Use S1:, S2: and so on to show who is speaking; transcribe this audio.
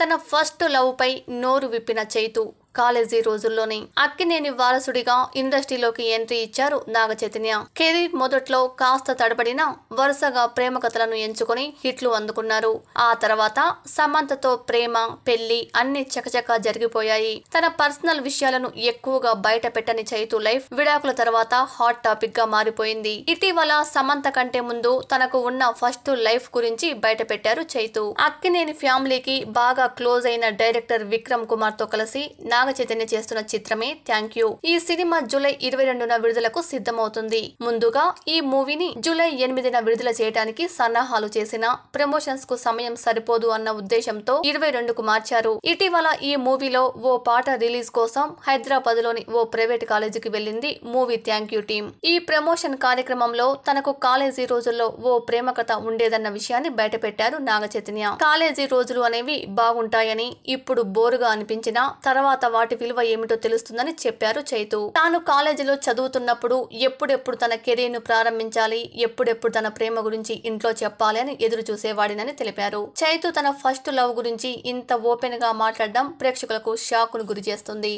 S1: తన ఫస్ట్ లవ్పై నోరు విప్పిన చైతు కాలేజీ రోజుల్లోనే అక్కినేని వారసుడిగా ఇండస్ట్రీలోకి ఎంట్రీ ఇచ్చారు నాగ చైతన్య కెరీర్ మొదట్లో కాస్త తడబడిన వరుసగా ప్రేమ కథలను ఎంచుకుని హిట్లు అందుకున్నారు ఆ తర్వాత సమంతతో ప్రేమ పెళ్లి అన్ని చకచకా జరిగిపోయాయి తన పర్సనల్ విషయాలను ఎక్కువగా బయట పెట్టని చైతు లైఫ్ విడాకుల తర్వాత హాట్ టాపిక్ గా మారిపోయింది ఇటీవల సమంత కంటే ముందు తనకు ఉన్న ఫస్ట్ లైఫ్ గురించి బయట పెట్టారు చైతు అక్కినేని ఫ్యామిలీకి బాగా క్లోజ్ అయిన డైరెక్టర్ విక్రమ్ కుమార్ తో కలిసి నా నాగ చైతన్య చేస్తున్న చిత్రమే థ్యాంక్ యూ ఈ సినిమా జూలై ఇరవై రెండున విడుదలకు సిద్ధమవుతుంది ముందుగా ఈ మూవీని జూలై ఎనిమిదిన విడుదల చేయడానికి సన్నాహాలు చేసిన ప్రమోషన్స్ కు సమయం సరిపోదు అన్న ఉద్దేశంతో ఇరవై రెండుకు మార్చారు ఇటీవల ఈ మూవీలో ఓ పాట రిలీజ్ కోసం హైదరాబాద్ లోని ఓ ప్రైవేట్ కాలేజీకి వెళ్ళింది మూవీ థ్యాంక్ యూ టీమ్ ఈ ప్రమోషన్ కార్యక్రమంలో తనకు కాలేజీ రోజుల్లో ఓ ప్రేమ కథ ఉండేదన్న విషయాన్ని బయటపెట్టారు నాగ చైతన్య కాలేజీ రోజులు అనేవి బాగుంటాయని ఇప్పుడు బోరుగా అనిపించినా తర్వాత వాటి విలువ ఏమిటో తెలుస్తుందని చెప్పారు చైతు తాను కాలేజీలో చదువుతున్నప్పుడు ఎప్పుడెప్పుడు తన కెరీర్ ను ప్రారంభించాలి ఎప్పుడెప్పుడు తన ప్రేమ గురించి ఇంట్లో చెప్పాలి అని ఎదురు చూసేవాడినని తెలిపారు చైతు తన ఫస్ట్ లవ్ గురించి ఇంత ఓపెన్ గా మాట్లాడడం ప్రేక్షకులకు షాక్ ను గురి చేస్తుంది